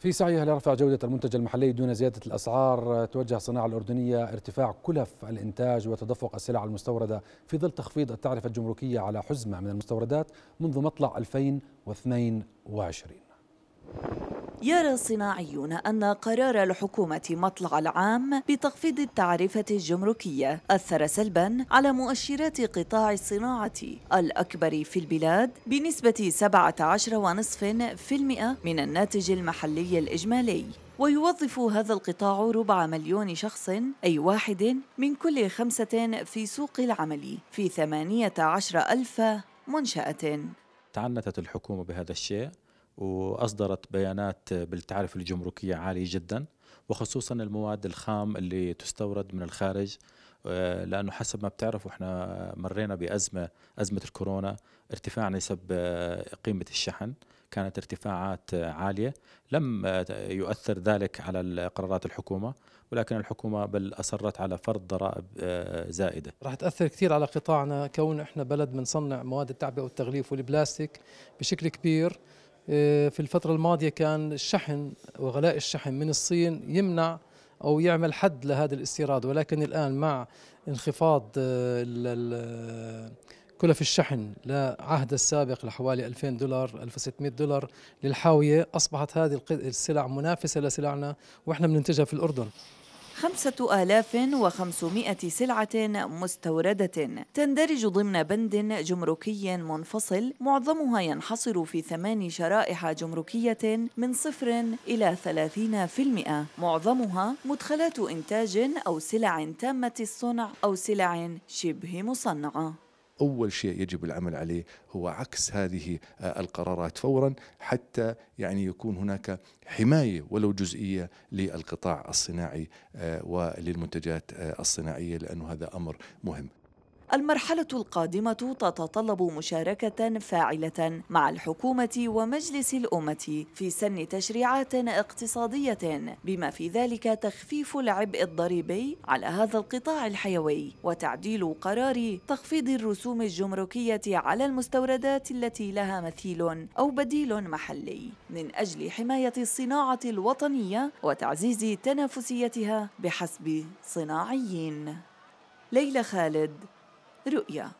في سعيها لرفع جودة المنتج المحلي دون زيادة الأسعار توجه الصناعة الأردنية ارتفاع كلف الإنتاج وتدفق السلع المستوردة في ظل تخفيض التعرفة الجمركية على حزمة من المستوردات منذ مطلع 2022 يرى الصناعيون أن قرار الحكومة مطلع العام بتخفيض التعرفة الجمركية أثر سلبا على مؤشرات قطاع الصناعة الأكبر في البلاد بنسبة 17.5% من الناتج المحلي الإجمالي ويوظف هذا القطاع ربع مليون شخص أي واحد من كل خمسة في سوق العمل في 18 ألف منشأة تعنتت الحكومة بهذا الشيء واصدرت بيانات بالتعرف الجمركيه عاليه جدا وخصوصا المواد الخام اللي تستورد من الخارج آه، لانه حسب ما بتعرفوا احنا مرينا بازمه ازمه الكورونا ارتفاع نسب آه، قيمه الشحن كانت ارتفاعات آه، عاليه لم يؤثر ذلك على قرارات الحكومه ولكن الحكومه بل اصرت على فرض ضرائب زائده راح تاثر كثير على قطاعنا كون احنا بلد بنصنع مواد التعبئه والتغليف والبلاستيك بشكل كبير في الفترة الماضية كان الشحن وغلاء الشحن من الصين يمنع أو يعمل حد لهذا الاستيراد ولكن الآن مع انخفاض آه، كلف الشحن لعهد السابق لحوالي 2000 دولار 1600 دولار للحاوية أصبحت هذه السلع منافسة لسلعنا وإحنا بننتجها في الأردن خمسة آلاف وخمسمائة سلعة مستوردة تندرج ضمن بند جمركي منفصل معظمها ينحصر في ثمان شرائح جمركية من صفر إلى ثلاثين في المئة معظمها مدخلات إنتاج أو سلع تامة الصنع أو سلع شبه مصنعة أول شيء يجب العمل عليه هو عكس هذه آه، القرارات فورا حتى يعني يكون هناك حماية ولو جزئية للقطاع الصناعي آه، وللمنتجات آه، الصناعية لأنه هذا أمر مهم المرحلة القادمة تتطلب مشاركة فاعلة مع الحكومة ومجلس الأمة في سن تشريعات اقتصادية بما في ذلك تخفيف العبء الضريبي على هذا القطاع الحيوي وتعديل قرار تخفيض الرسوم الجمركية على المستوردات التي لها مثيل أو بديل محلي من أجل حماية الصناعة الوطنية وتعزيز تنافسيتها بحسب صناعيين ليلى خالد رؤيا